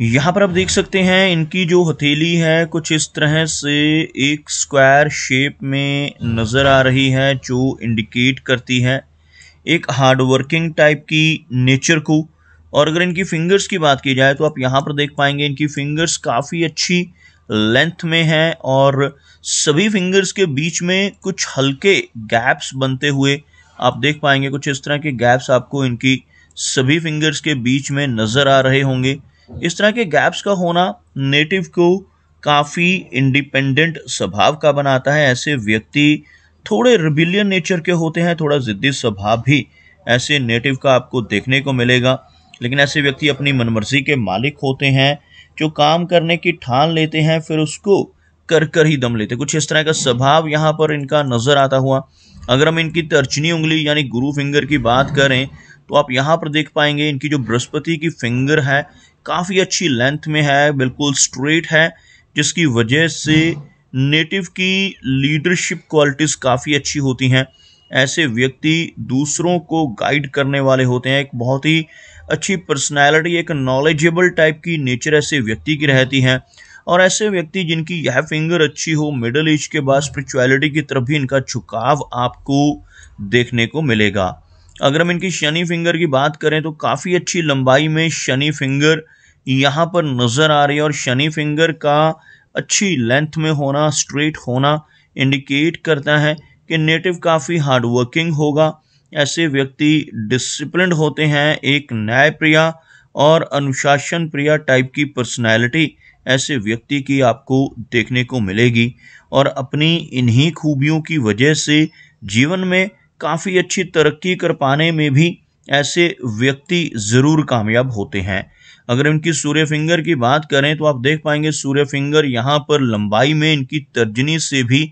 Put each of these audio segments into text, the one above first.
यहाँ पर आप देख सकते हैं इनकी जो हथेली है कुछ इस तरह से एक स्क्वायर शेप में नजर आ रही है जो इंडिकेट करती है एक हार्ड वर्किंग टाइप की नेचर को और अगर इनकी फिंगर्स की बात की जाए तो आप यहाँ पर देख पाएंगे इनकी फिंगर्स काफ़ी अच्छी लेंथ में है और सभी फिंगर्स के बीच में कुछ हल्के गैप्स बनते हुए आप देख पाएंगे कुछ इस तरह के गैप्स आपको इनकी सभी फिंगर्स के बीच में नज़र आ रहे होंगे इस तरह के गैप्स का होना नेटिव को काफ़ी इंडिपेंडेंट स्वभाव का बनाता है ऐसे व्यक्ति थोड़े रिबिलियन नेचर के होते हैं थोड़ा ज़िद्दी स्वभाव भी ऐसे नेटिव का आपको देखने को मिलेगा लेकिन ऐसे व्यक्ति अपनी मनमर्जी के मालिक होते हैं जो काम करने की ठान लेते हैं फिर उसको कर कर ही दम लेते कुछ इस तरह का स्वभाव यहाँ पर इनका नज़र आता हुआ अगर हम इनकी तर्जनी उंगली यानी गुरु फिंगर की बात करें तो आप यहाँ पर देख पाएंगे इनकी जो बृहस्पति की फिंगर है काफ़ी अच्छी लेंथ में है बिल्कुल स्ट्रेट है जिसकी वजह से नेटिव की लीडरशिप क्वालिटीज़ काफ़ी अच्छी होती हैं ऐसे व्यक्ति दूसरों को गाइड करने वाले होते हैं एक बहुत ही अच्छी पर्सनैलिटी एक नॉलेजेबल टाइप की नेचर ऐसे व्यक्ति की रहती है और ऐसे व्यक्ति जिनकी यह फिंगर अच्छी हो मिडल एज के बाद स्पिरिचुअलिटी की तरफ भी इनका झुकाव आपको देखने को मिलेगा अगर हम इनकी शनि फिंगर की बात करें तो काफ़ी अच्छी लंबाई में शनि फिंगर यहाँ पर नज़र आ रही है और शनि फिंगर का अच्छी लेंथ में होना स्ट्रेट होना इंडिकेट करता है कि नेटिव काफ़ी हार्डवर्किंग होगा ऐसे व्यक्ति डिसिप्लिन होते हैं एक न्याय प्रिया और अनुशासन प्रिया टाइप की पर्सनैलिटी ऐसे व्यक्ति की आपको देखने को मिलेगी और अपनी इन्हीं खूबियों की वजह से जीवन में काफ़ी अच्छी तरक्की कर पाने में भी ऐसे व्यक्ति ज़रूर कामयाब होते हैं अगर इनकी सूर्य फिंगर की बात करें तो आप देख पाएंगे सूर्य फिंगर यहाँ पर लंबाई में इनकी तर्जनी से भी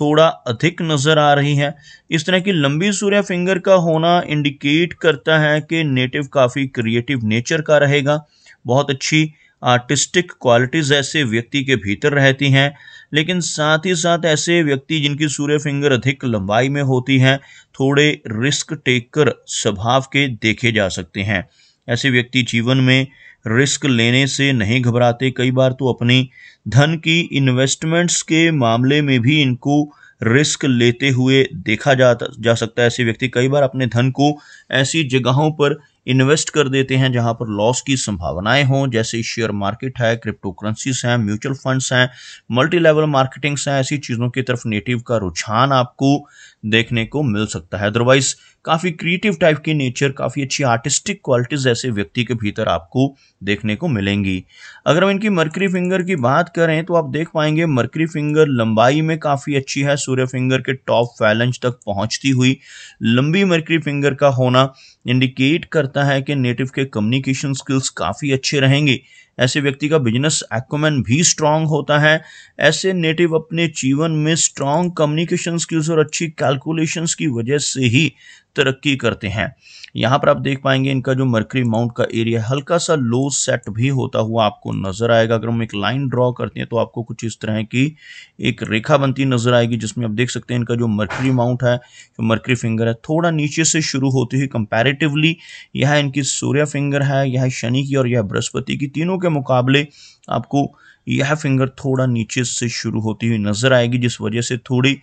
थोड़ा अधिक नज़र आ रही है इस तरह की लंबी सूर्य फिंगर का होना इंडिकेट करता है कि नेटिव काफ़ी क्रिएटिव नेचर का रहेगा बहुत अच्छी आर्टिस्टिक क्वालिटीज़ ऐसे व्यक्ति के भीतर रहती हैं लेकिन साथ ही साथ ऐसे व्यक्ति जिनकी सूर्य फिंगर अधिक लंबाई में होती हैं थोड़े रिस्क टेकर स्वभाव के देखे जा सकते हैं ऐसे व्यक्ति जीवन में रिस्क लेने से नहीं घबराते कई बार तो अपनी धन की इन्वेस्टमेंट्स के मामले में भी इनको रिस्क लेते हुए देखा जाता जा सकता है ऐसे व्यक्ति कई बार अपने धन को ऐसी जगहों पर इन्वेस्ट कर देते हैं जहां पर लॉस की संभावनाएं हों जैसे शेयर मार्केट है क्रिप्टो करेंसीज हैं म्यूचुअल फंड्स हैं मल्टी लेवल मार्केटिंग्स हैं ऐसी चीज़ों की तरफ नेटिव का रुझान आपको देखने को मिल सकता है अदरवाइज काफ़ी क्रिएटिव टाइप की नेचर काफ़ी अच्छी आर्टिस्टिक क्वालिटीज ऐसे व्यक्ति के भीतर आपको देखने को मिलेंगी अगर हम इनकी मर्करी फिंगर की बात करें तो आप देख पाएंगे मर्करी फिंगर लंबाई में काफ़ी अच्छी है सूर्य फिंगर के टॉप फैलेंज तक पहुंचती हुई लंबी मर्करी फिंगर का होना इंडिकेट करता है कि नेटिव के कम्युनिकेशन स्किल्स काफ़ी अच्छे रहेंगे ऐसे व्यक्ति का बिजनेस एक्मैन भी स्ट्रांग होता है ऐसे नेटिव अपने जीवन में स्ट्रांग कम्युनिकेशन स्किल्स और अच्छी कैलकुलेशंस की वजह से ही तरक्की करते हैं यहाँ पर आप देख पाएंगे इनका जो मरकरी माउंट का एरिया हल्का सा लो सेट भी होता हुआ आपको नजर आएगा अगर हम एक लाइन ड्रॉ करते हैं तो आपको कुछ इस तरह की एक रेखा बनती नजर आएगी जिसमें आप देख सकते हैं इनका जो मरकरी माउंट है जो मरकरी फिंगर है थोड़ा नीचे से शुरू होती हुई कंपेरेटिवली यह इनकी सूर्य फिंगर है यह शनि की और यह बृहस्पति की तीनों के मुकाबले आपको यह फिंगर थोड़ा नीचे से शुरू होती हुई नजर आएगी जिस वजह से थोड़ी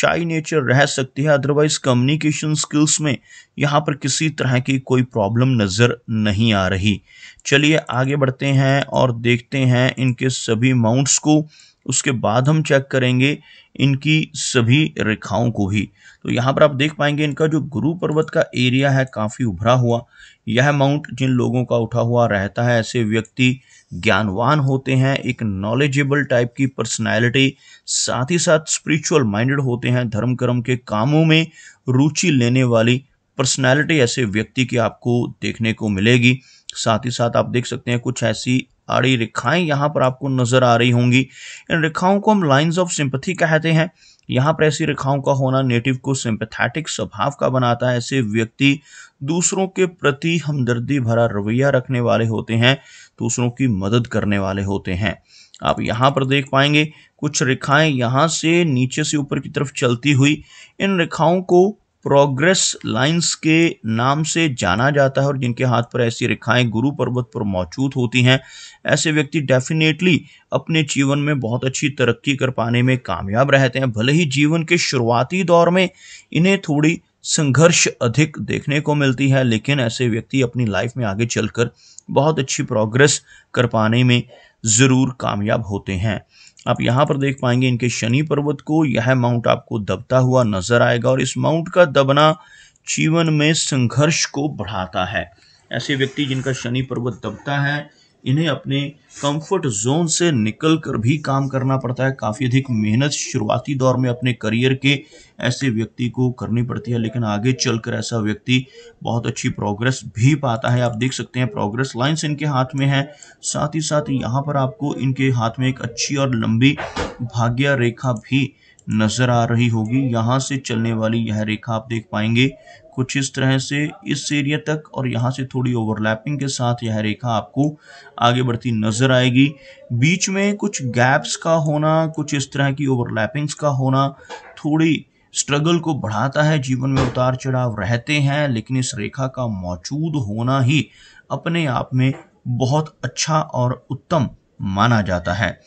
शाई नेचर रह सकती है अदरवाइज कम्युनिकेशन स्किल्स में यहाँ पर किसी तरह की कोई प्रॉब्लम नज़र नहीं आ रही चलिए आगे बढ़ते हैं और देखते हैं इनके सभी माउंट्स को उसके बाद हम चेक करेंगे इनकी सभी रेखाओं को भी तो यहाँ पर आप देख पाएंगे इनका जो गुरु पर्वत का एरिया है काफ़ी उभरा हुआ यह माउंट जिन लोगों का उठा हुआ रहता है ऐसे व्यक्ति ज्ञानवान होते हैं एक नॉलेजेबल टाइप की पर्सनालिटी साथ ही साथ स्पिरिचुअल माइंडेड होते हैं धर्म कर्म के कामों में रुचि लेने वाली पर्सनालिटी ऐसे व्यक्ति की आपको देखने को मिलेगी साथ ही साथ आप देख सकते हैं कुछ ऐसी आड़ी रेखाएं यहाँ पर आपको नजर आ रही होंगी इन रेखाओं को हम लाइंस ऑफ सिंपथी कहते हैं यहाँ पर ऐसी रेखाओं का होना नेटिव को सिंपथेटिक स्वभाव का बनाता है ऐसे व्यक्ति दूसरों के प्रति हमदर्दी भरा रवैया रखने वाले होते हैं दूसरों की मदद करने वाले होते हैं आप यहाँ पर देख पाएंगे कुछ रेखाएं यहाँ से नीचे से ऊपर की तरफ चलती हुई इन रेखाओं को प्रोग्रेस लाइंस के नाम से जाना जाता है और जिनके हाथ पर ऐसी रेखाएं गुरु पर्वत पर मौजूद होती हैं ऐसे व्यक्ति डेफिनेटली अपने जीवन में बहुत अच्छी तरक्की कर पाने में कामयाब रहते हैं भले ही जीवन के शुरुआती दौर में इन्हें थोड़ी संघर्ष अधिक देखने को मिलती है लेकिन ऐसे व्यक्ति अपनी लाइफ में आगे चलकर बहुत अच्छी प्रोग्रेस कर पाने में ज़रूर कामयाब होते हैं आप यहाँ पर देख पाएंगे इनके शनि पर्वत को यह माउंट आपको दबता हुआ नजर आएगा और इस माउंट का दबना जीवन में संघर्ष को बढ़ाता है ऐसे व्यक्ति जिनका शनि पर्वत दबता है इन्हें अपने कंफर्ट जोन से निकल कर भी काम करना पड़ता है काफ़ी अधिक मेहनत शुरुआती दौर में अपने करियर के ऐसे व्यक्ति को करनी पड़ती है लेकिन आगे चलकर ऐसा व्यक्ति बहुत अच्छी प्रोग्रेस भी पाता है आप देख सकते हैं प्रोग्रेस लाइंस इनके हाथ में है साथ ही साथ यहाँ पर आपको इनके हाथ में एक अच्छी और लंबी भाग्य रेखा भी नजर आ रही होगी यहाँ से चलने वाली यह रेखा आप देख पाएंगे कुछ इस तरह से इस एरिया तक और यहाँ से थोड़ी ओवरलैपिंग के साथ यह रेखा आपको आगे बढ़ती नज़र आएगी बीच में कुछ गैप्स का होना कुछ इस तरह की ओवरलैपिंग्स का होना थोड़ी स्ट्रगल को बढ़ाता है जीवन में उतार चढ़ाव रहते हैं लेकिन इस रेखा का मौजूद होना ही अपने आप में बहुत अच्छा और उत्तम माना जाता है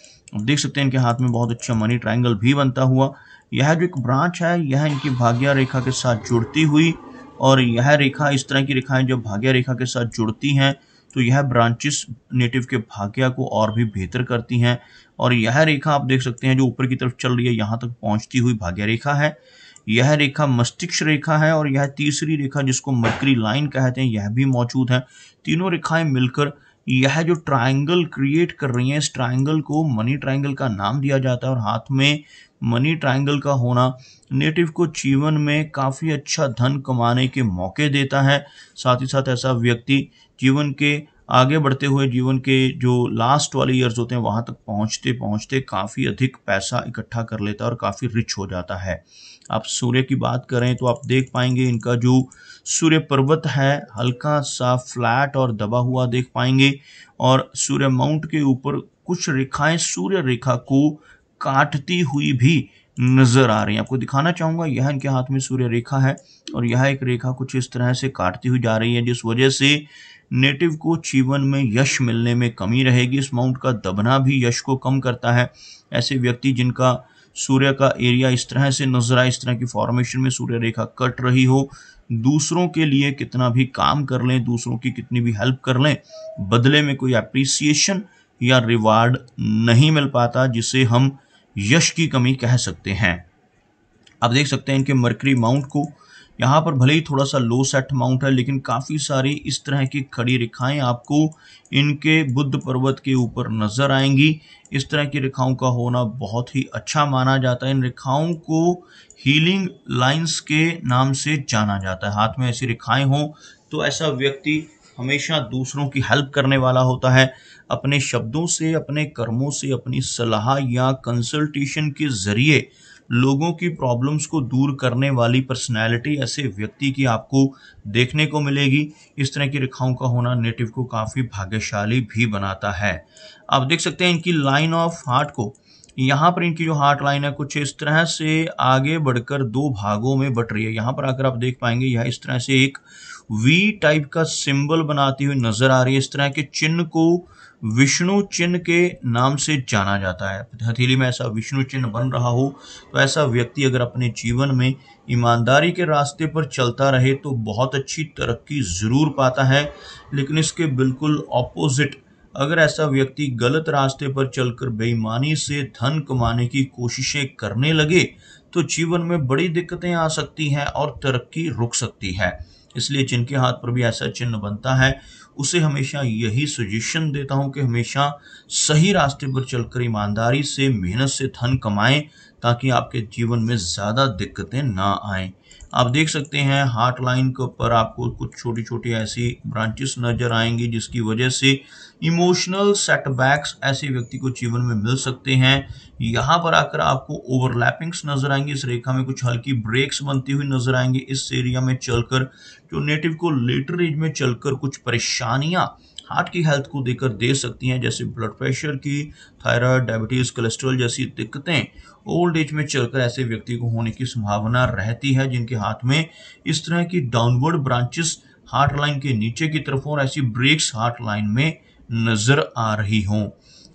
देख सकते हैं इनके हाथ में बहुत अच्छा मनी ट्रायंगल भी बनता हुआ यह जो एक ब्रांच है यह इनकी भाग्या रेखा के साथ जुड़ती हुई और यह रेखा इस तरह की रेखाएं जो भाग्य रेखा के साथ जुड़ती हैं तो यह ब्रांचेस नेटिव के भाग्य को और भी बेहतर करती हैं और यह रेखा आप देख सकते हैं जो ऊपर की तरफ चल रही है यहाँ तक पहुँचती हुई भाग्य रेखा है यह रेखा मस्तिष्क रेखा है और यह तीसरी रेखा जिसको मकरी लाइन कहते हैं यह भी मौजूद है तीनों रेखाएं मिलकर यह जो ट्रायंगल क्रिएट कर रही हैं इस ट्रायंगल को मनी ट्रायंगल का नाम दिया जाता है और हाथ में मनी ट्रायंगल का होना नेटिव को जीवन में काफ़ी अच्छा धन कमाने के मौके देता है साथ ही साथ ऐसा व्यक्ति जीवन के आगे बढ़ते हुए जीवन के जो लास्ट वाले ईयर्स होते हैं वहाँ तक पहुँचते पहुँचते काफ़ी अधिक पैसा इकट्ठा कर लेता है और काफ़ी रिच हो जाता है आप सूर्य की बात करें तो आप देख पाएंगे इनका जो सूर्य पर्वत है हल्का सा फ्लैट और दबा हुआ देख पाएंगे और सूर्य माउंट के ऊपर कुछ रेखाएं सूर्य रेखा को काटती हुई भी नजर आ रही है आपको दिखाना चाहूंगा यह इनके हाथ में सूर्य रेखा है और यह एक रेखा कुछ इस तरह से काटती हुई जा रही है जिस वजह से नेटिव को जीवन में यश मिलने में कमी रहेगी इस माउंट का दबना भी यश को कम करता है ऐसे व्यक्ति जिनका सूर्य का एरिया इस तरह से नजर आए इस तरह की फॉर्मेशन में सूर्य रेखा कट रही हो दूसरों के लिए कितना भी काम कर लें दूसरों की कितनी भी हेल्प कर लें बदले में कोई अप्रिसिएशन या रिवार्ड नहीं मिल पाता जिसे हम यश की कमी कह सकते हैं आप देख सकते हैं इनके मरकरी माउंट को यहाँ पर भले ही थोड़ा सा लो सेट माउंट है लेकिन काफ़ी सारी इस तरह की खड़ी रेखाएं आपको इनके बुद्ध पर्वत के ऊपर नज़र आएंगी इस तरह की रेखाओं का होना बहुत ही अच्छा माना जाता है इन रेखाओं को हीलिंग लाइंस के नाम से जाना जाता है हाथ में ऐसी रेखाएं हों तो ऐसा व्यक्ति हमेशा दूसरों की हेल्प करने वाला होता है अपने शब्दों से अपने कर्मों से अपनी सलाह या कंसल्टेशन के ज़रिए लोगों की प्रॉब्लम्स को दूर करने वाली पर्सनैलिटी ऐसे व्यक्ति की आपको देखने को मिलेगी इस तरह की रेखाओं का होना नेटिव को काफ़ी भाग्यशाली भी बनाता है आप देख सकते हैं इनकी लाइन ऑफ हार्ट को यहाँ पर इनकी जो हार्ट लाइन है कुछ इस तरह से आगे बढ़कर दो भागों में बट रही है यहाँ पर आकर आप देख पाएंगे यह इस तरह से एक वी टाइप का सिंबल बनाती हुई नजर आ रही है इस तरह के चिन्ह को विष्णु चिन्ह के नाम से जाना जाता है हथेली में ऐसा विष्णु चिन्ह बन रहा हो तो ऐसा व्यक्ति अगर अपने जीवन में ईमानदारी के रास्ते पर चलता रहे तो बहुत अच्छी तरक्की ज़रूर पाता है लेकिन इसके बिल्कुल ऑपोजिट अगर ऐसा व्यक्ति गलत रास्ते पर चलकर बेईमानी से धन कमाने की कोशिशें करने लगे तो जीवन में बड़ी दिक्कतें आ सकती हैं और तरक्की रुक सकती है इसलिए जिनके हाथ पर भी ऐसा चिन्ह बनता है उसे हमेशा यही सजेशन देता हूँ कि हमेशा सही रास्ते पर चलकर ईमानदारी से मेहनत से धन कमाएं ताकि आपके जीवन में ज़्यादा दिक्कतें ना आएं आप देख सकते हैं हार्ट लाइन के ऊपर आपको कुछ छोटी छोटी ऐसी ब्रांचेस नज़र आएंगी जिसकी वजह से इमोशनल सेटबैक्स ऐसे व्यक्ति को जीवन में मिल सकते हैं यहाँ पर आकर आपको ओवरलैपिंग्स नज़र आएंगी इस रेखा में कुछ हल्की ब्रेक्स बनती हुई नज़र आएंगी इस एरिया में चलकर जो नेटिव को लेटर एज में चलकर कुछ परेशानियां हार्ट की हेल्थ को देकर दे सकती हैं जैसे ब्लड प्रेशर की थायराइड डायबिटीज़ कोलेस्ट्रॉल जैसी दिक्कतें ओल्ड एज में चलकर ऐसे व्यक्ति को होने की संभावना रहती है जिनके हाथ में इस तरह की डाउनवर्ड ब्रांचेस हार्ट लाइन के नीचे की तरफ और ऐसी ब्रेक्स हार्ट लाइन में नज़र आ रही हों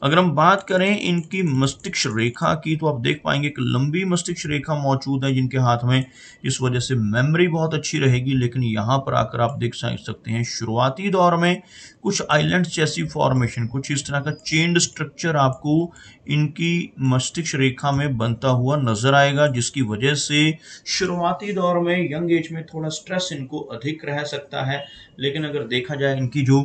अगर हम बात करें इनकी मस्तिष्क रेखा की तो आप देख पाएंगे कि लंबी मस्तिष्क रेखा मौजूद है जिनके हाथ में इस वजह से मेमोरी बहुत अच्छी रहेगी लेकिन यहाँ पर आकर आप देख सकते हैं शुरुआती दौर में कुछ आइलैंड्स जैसी फॉर्मेशन कुछ इस तरह का चेंड स्ट्रक्चर आपको इनकी मस्तिष्क रेखा में बनता हुआ नजर आएगा जिसकी वजह से शुरुआती दौर में यंग एज में थोड़ा स्ट्रेस इनको अधिक रह सकता है लेकिन अगर देखा जाए इनकी जो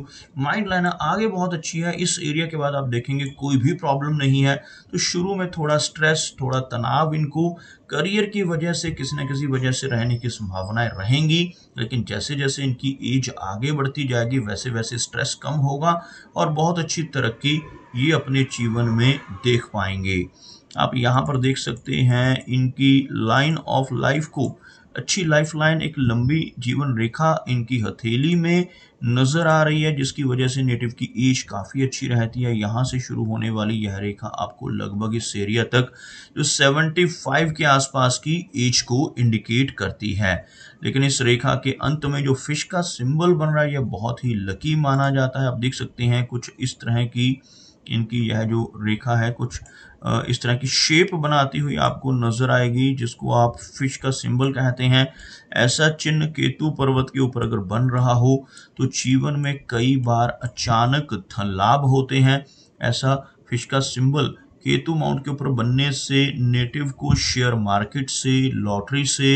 माइंड लाइन है आगे बहुत अच्छी है इस एरिया के बाद आप देखेंगे कोई भी प्रॉब्लम नहीं है तो शुरू में थोड़ा स्ट्रेस थोड़ा तनाव इनको करियर की वजह से किसी न किसी वजह से रहने की संभावनाएं रहेंगी लेकिन जैसे जैसे इनकी एज आगे बढ़ती जाएगी वैसे वैसे स्ट्रेस कम होगा और बहुत अच्छी तरक्की ये अपने जीवन में देख पाएंगे आप यहाँ पर देख सकते हैं इनकी लाइन ऑफ लाइफ को अच्छी लाइफ लाइन एक लंबी जीवन रेखा इनकी हथेली में नज़र आ रही है जिसकी वजह से नेटिव की एज काफ़ी अच्छी रहती है यहाँ से शुरू होने वाली यह रेखा आपको लगभग इस एरिया तक जो 75 के आसपास की एज को इंडिकेट करती है लेकिन इस रेखा के अंत में जो फिश का सिंबल बन रहा है यह बहुत ही लकी माना जाता है आप देख सकते हैं कुछ इस तरह की इनकी यह जो रेखा है कुछ इस तरह की शेप बनाती हुई आपको नजर आएगी जिसको आप फिश का सिंबल कहते हैं ऐसा चिन्ह केतु पर्वत के ऊपर अगर बन रहा हो तो जीवन में कई बार अचानक धन लाभ होते हैं ऐसा फिश का सिंबल केतु माउंट के ऊपर बनने से नेटिव को शेयर मार्केट से लॉटरी से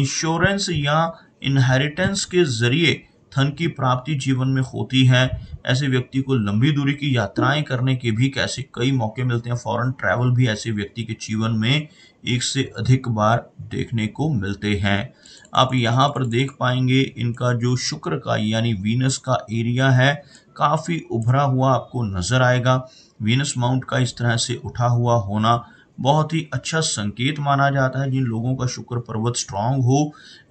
इंश्योरेंस या इनहेरिटेंस के जरिए धन की प्राप्ति जीवन में होती है ऐसे व्यक्ति को लंबी दूरी की यात्राएं करने के भी कैसे कई मौके मिलते हैं फॉरेन ट्रैवल भी ऐसे व्यक्ति के जीवन में एक से अधिक बार देखने को मिलते हैं आप यहाँ पर देख पाएंगे इनका जो शुक्र का यानी वीनस का एरिया है काफ़ी उभरा हुआ आपको नज़र आएगा वीनस माउंट का इस तरह से उठा हुआ होना बहुत ही अच्छा संकेत माना जाता है जिन लोगों का शुक्र पर्वत स्ट्रांग हो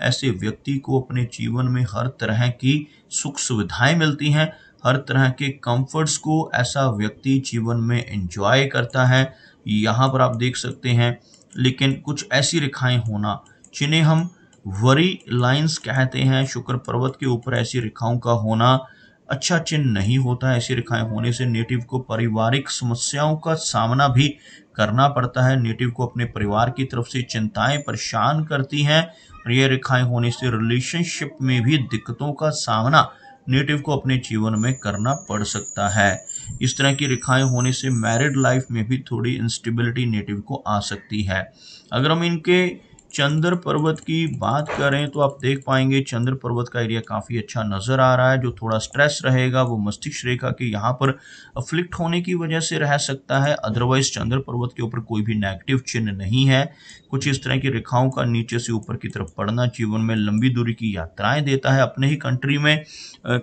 ऐसे व्यक्ति को अपने जीवन में हर तरह की सुख सुविधाएं मिलती हैं हर तरह के कंफर्ट्स को ऐसा व्यक्ति जीवन में एंजॉय करता है यहाँ पर आप देख सकते हैं लेकिन कुछ ऐसी रेखाएं होना जिन्हें हम वरी लाइंस कहते हैं शुक्र पर्वत के ऊपर ऐसी रेखाओं का होना अच्छा चिन्ह नहीं होता है ऐसी रेखाएं होने से नेटिव को पारिवारिक समस्याओं का सामना भी करना पड़ता है नेटिव को अपने परिवार की तरफ से चिंताएं परेशान करती हैं और ये रेखाएं होने से रिलेशनशिप में भी दिक्कतों का सामना नेटिव को अपने जीवन में करना पड़ सकता है इस तरह की रेखाएं होने से मैरिड लाइफ में भी थोड़ी इंस्टेबिलिटी नेटिव को आ सकती है अगर हम इनके चंद्र पर्वत की बात करें तो आप देख पाएंगे चंद्र पर्वत का एरिया काफ़ी अच्छा नज़र आ रहा है जो थोड़ा स्ट्रेस रहेगा वो मस्तिष्क रेखा के यहाँ पर अफ्लिक्ट होने की वजह से रह सकता है अदरवाइज चंद्र पर्वत के ऊपर कोई भी नेगेटिव चिन्ह नहीं है कुछ इस तरह की रेखाओं का नीचे से ऊपर की तरफ पड़ना जीवन में लंबी दूरी की यात्राएँ देता है अपने ही कंट्री में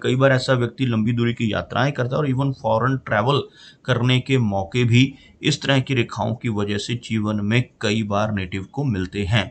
कई बार ऐसा व्यक्ति लंबी दूरी की यात्राएँ करता है और इवन फॉरन ट्रैवल करने के मौके भी इस तरह की रेखाओं की वजह से जीवन में कई बार नेटिव को मिलते हैं